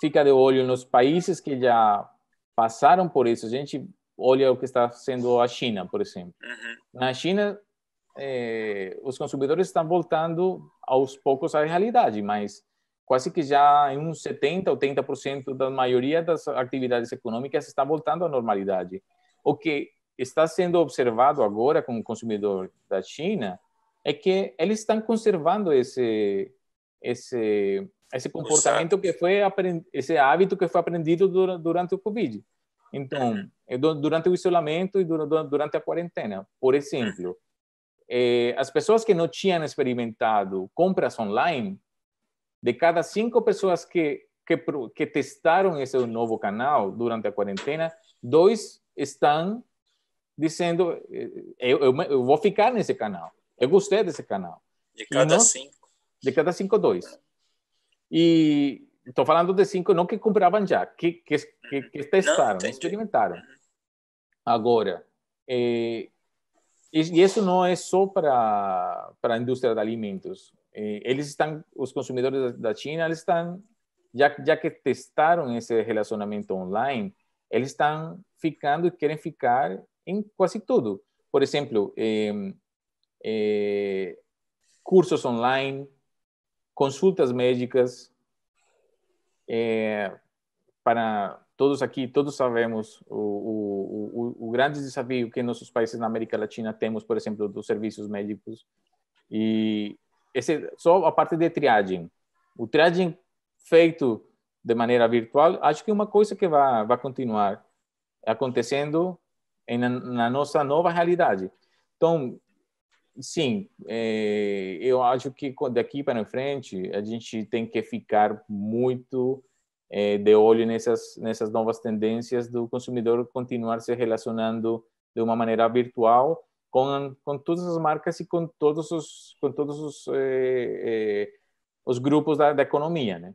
fica de olho nos países que já passaram por isso. A gente olha o que está sendo a China, por exemplo. Uhum. Na China, eh, os consumidores estão voltando aos poucos à realidade, mas quase que já em uns 70, 80% da maioria das atividades econômicas está voltando à normalidade. O que está sendo observado agora com o consumidor da China é que eles estão conservando esse esse esse comportamento que foi esse hábito que foi aprendido durante o Covid. Então, uhum. durante o isolamento e durante a quarentena, por exemplo, uhum. eh, as pessoas que não tinham experimentado compras online, de cada cinco pessoas que, que, que testaram esse novo canal durante a quarentena, dois estão dizendo: eh, eu, eu, eu vou ficar nesse canal, eu gostei desse canal. De cada cinco? De cada cinco, dois. E estou falando de cinco não que compravam já, que, que, que, uhum. que testaram, não, experimentaram. Uhum. Agora, é, e isso não é só para a indústria de alimentos. Eh, eles estão, os consumidores da China, eles estão, já, já que testaram esse relacionamento online, eles estão ficando e querem ficar em quase tudo. Por exemplo, eh, cursos online, consultas médicas. É, para todos aqui, todos sabemos o, o, o, o, grande desafio que nossos países na América Latina temos, por exemplo, dos serviços médicos. E esse, só a parte de triagem. O triagem feito de maneira virtual, acho que é uma coisa que vai, vai continuar acontecendo em, na nossa nova realidade. Então, sim, é, eu acho que daqui para frente a gente tem que ficar muito é, de olho nessas, nessas novas tendências do consumidor continuar se relacionando de uma maneira virtual com, com todas as marcas e com todos os, com todos os, eh, os grupos da, da economia, né?